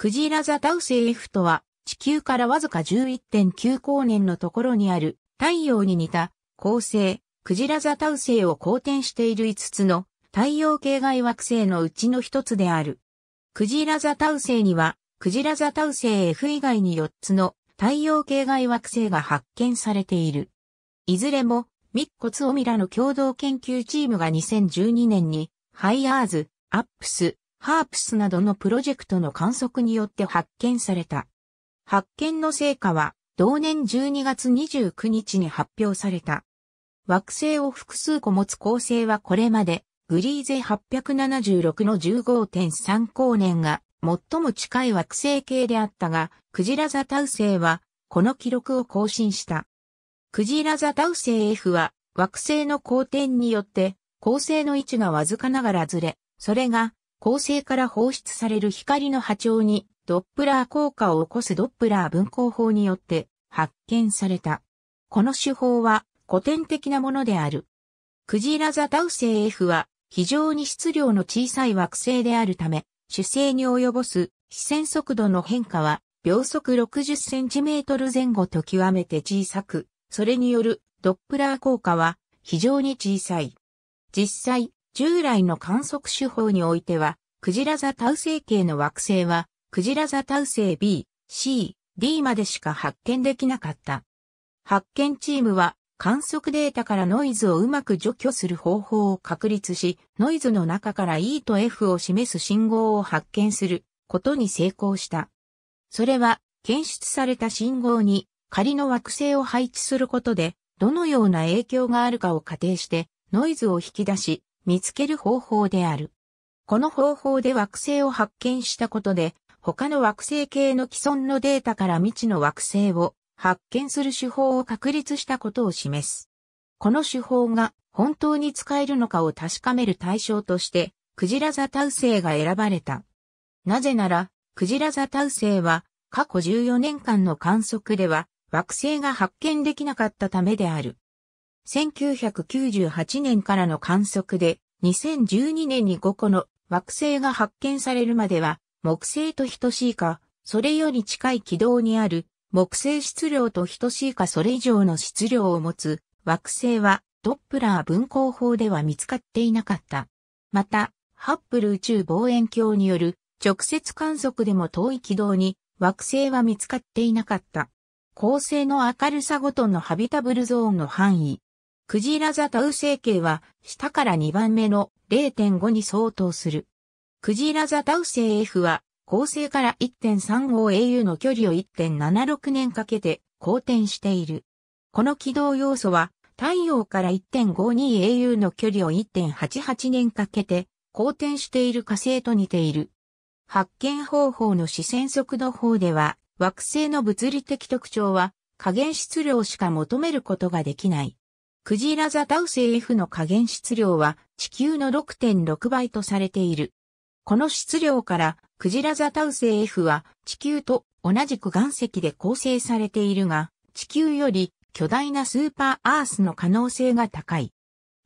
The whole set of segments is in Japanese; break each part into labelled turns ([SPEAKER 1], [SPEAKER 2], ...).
[SPEAKER 1] クジラザタウセイ F とは、地球からわずか11.9光年のところにある、太陽に似た、恒星、クジラザタウセイを公転している5つの、太陽系外惑星のうちの一つである。クジラザタウセイには、クジラザタウセイ F 以外に4つの太陽系外惑星が発見されている。いずれも、ミッコツオミラの共同研究チームが2012年に、ハイアーズ、アップス、ハープスなどのプロジェクトの観測によって発見された。発見の成果は同年12月29日に発表された。惑星を複数個持つ構成はこれまでグリーゼ876の15.3光年が最も近い惑星系であったが、クジラザタウ星はこの記録を更新した。クジラザタウ星 F は惑星の光転によって恒星の位置がわずかながらずれ、それが恒星から放出される光の波長にドップラー効果を起こすドップラー分光法によって発見された。この手法は古典的なものである。クジラザダウ星 F は非常に質量の小さい惑星であるため、主星に及ぼす視線速度の変化は秒速 60cm 前後と極めて小さく、それによるドップラー効果は非常に小さい。実際、従来の観測手法においては、クジラ座タウ星系の惑星は、クジラ座タウ星 B、C、D までしか発見できなかった。発見チームは観測データからノイズをうまく除去する方法を確立し、ノイズの中から E と F を示す信号を発見することに成功した。それは検出された信号に仮の惑星を配置することで、どのような影響があるかを仮定して、ノイズを引き出し、見つける方法である。この方法で惑星を発見したことで、他の惑星系の既存のデータから未知の惑星を発見する手法を確立したことを示す。この手法が本当に使えるのかを確かめる対象として、クジラザタウ星が選ばれた。なぜなら、クジラザタウ星は過去14年間の観測では惑星が発見できなかったためである。1998年からの観測で、2012年に5個の惑星が発見されるまでは、木星と等しいか、それより近い軌道にある、木星質量と等しいかそれ以上の質量を持つ惑星はドップラー分光法では見つかっていなかった。また、ハッブル宇宙望遠鏡による直接観測でも遠い軌道に惑星は見つかっていなかった。恒星の明るさごとのハビタブルゾーンの範囲、クジラ座タウ星系は下から2番目の0.5に相当する。クジラ座タウ星 F は恒星から 1.35au の距離を1.76年かけて公転している。この軌道要素は太陽から 1.52au の距離を1.88年かけて公転している火星と似ている。発見方法の視線速度法では惑星の物理的特徴は加減質量しか求めることができない。クジラ座ダウセ F の下限質量は地球の6.6倍とされている。この質量からクジラ座ダウセ F は地球と同じく岩石で構成されているが、地球より巨大なスーパーアースの可能性が高い。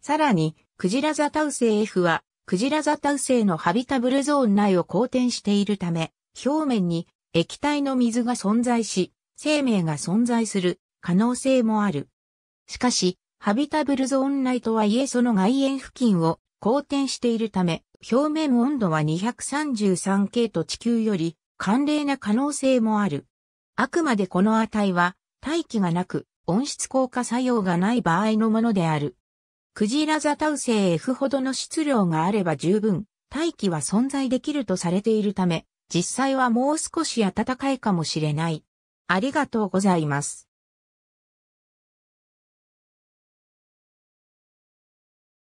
[SPEAKER 1] さらに、クジラザタウセ F は、クジラザタウセのハビタブルゾーン内を公転しているため、表面に液体の水が存在し、生命が存在する可能性もある。しかし、ハビタブルゾーン内とはいえその外縁付近を公転しているため、表面温度は 233K と地球より寒冷な可能性もある。あくまでこの値は、大気がなく、温室効果作用がない場合のものである。クジラザタウセイ F ほどの質量があれば十分、大気は存在できるとされているため、実際はもう少し暖かいかもしれない。ありがとうございます。